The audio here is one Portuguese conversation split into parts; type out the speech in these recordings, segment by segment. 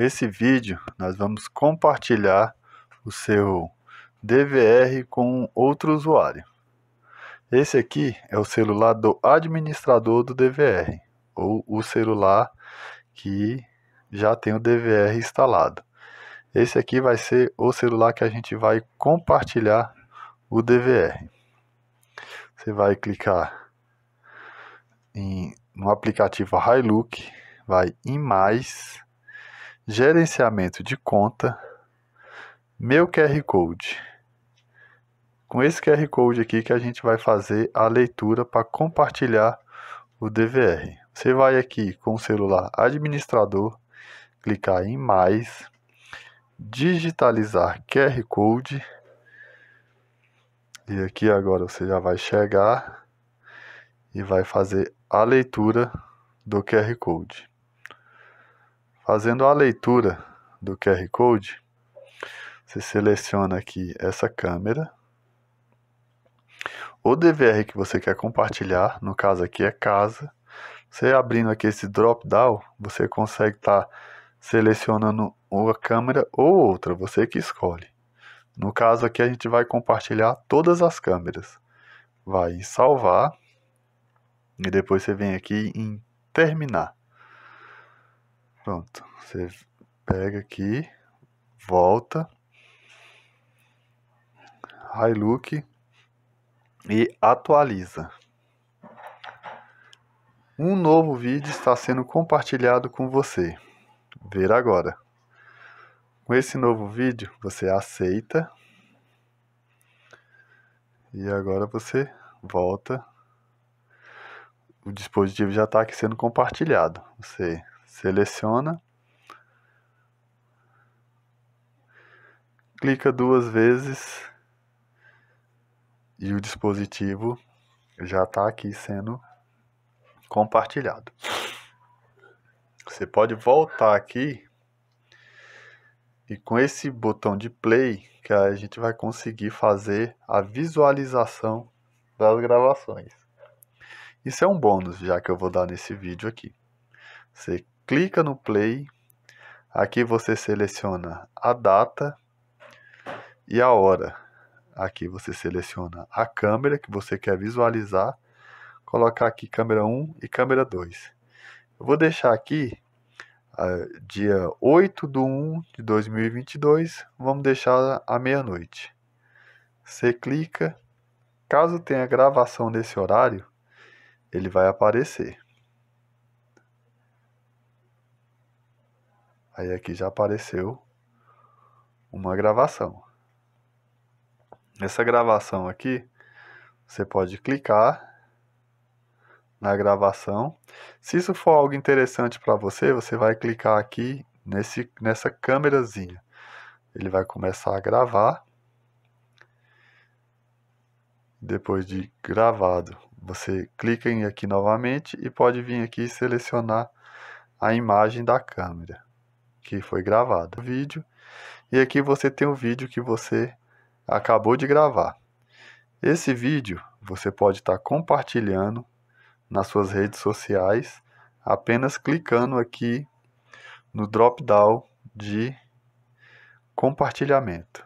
Nesse vídeo, nós vamos compartilhar o seu DVR com outro usuário. Esse aqui é o celular do administrador do DVR, ou o celular que já tem o DVR instalado. Esse aqui vai ser o celular que a gente vai compartilhar o DVR. Você vai clicar em, no aplicativo Hilux, vai em mais, gerenciamento de conta, meu QR Code. Com esse QR Code aqui que a gente vai fazer a leitura para compartilhar o DVR. Você vai aqui com o celular administrador, clicar em mais, digitalizar QR Code. E aqui agora você já vai chegar e vai fazer a leitura do QR Code. Fazendo a leitura do QR Code, você seleciona aqui essa câmera. O DVR que você quer compartilhar, no caso aqui é casa. Você abrindo aqui esse drop down, você consegue estar tá selecionando uma câmera ou outra, você que escolhe. No caso aqui a gente vai compartilhar todas as câmeras. Vai em salvar e depois você vem aqui em terminar. Pronto, você pega aqui, volta, high look e atualiza. Um novo vídeo está sendo compartilhado com você. Ver agora. Com esse novo vídeo, você aceita. E agora você volta. O dispositivo já está aqui sendo compartilhado. Você seleciona, clica duas vezes e o dispositivo já está aqui sendo compartilhado. Você pode voltar aqui e com esse botão de play que a gente vai conseguir fazer a visualização das gravações. Isso é um bônus já que eu vou dar nesse vídeo aqui. Você clica no play, aqui você seleciona a data e a hora. Aqui você seleciona a câmera que você quer visualizar, colocar aqui câmera 1 e câmera 2. Eu vou deixar aqui ah, dia 8 de 1 de 2022, vamos deixar à meia-noite. Você clica, caso tenha gravação nesse horário, ele vai aparecer. Aí aqui já apareceu uma gravação. Essa gravação aqui, você pode clicar na gravação. Se isso for algo interessante para você, você vai clicar aqui nesse, nessa câmerazinha. Ele vai começar a gravar. Depois de gravado, você clica em aqui novamente e pode vir aqui e selecionar a imagem da câmera que foi gravada. Vídeo. E aqui você tem o vídeo que você acabou de gravar. Esse vídeo você pode estar tá compartilhando nas suas redes sociais apenas clicando aqui no drop down de compartilhamento.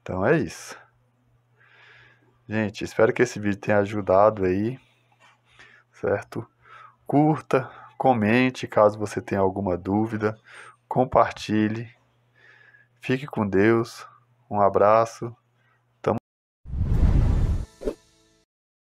Então é isso. Gente, espero que esse vídeo tenha ajudado aí, certo? Curta, Comente caso você tenha alguma dúvida. Compartilhe. Fique com Deus. Um abraço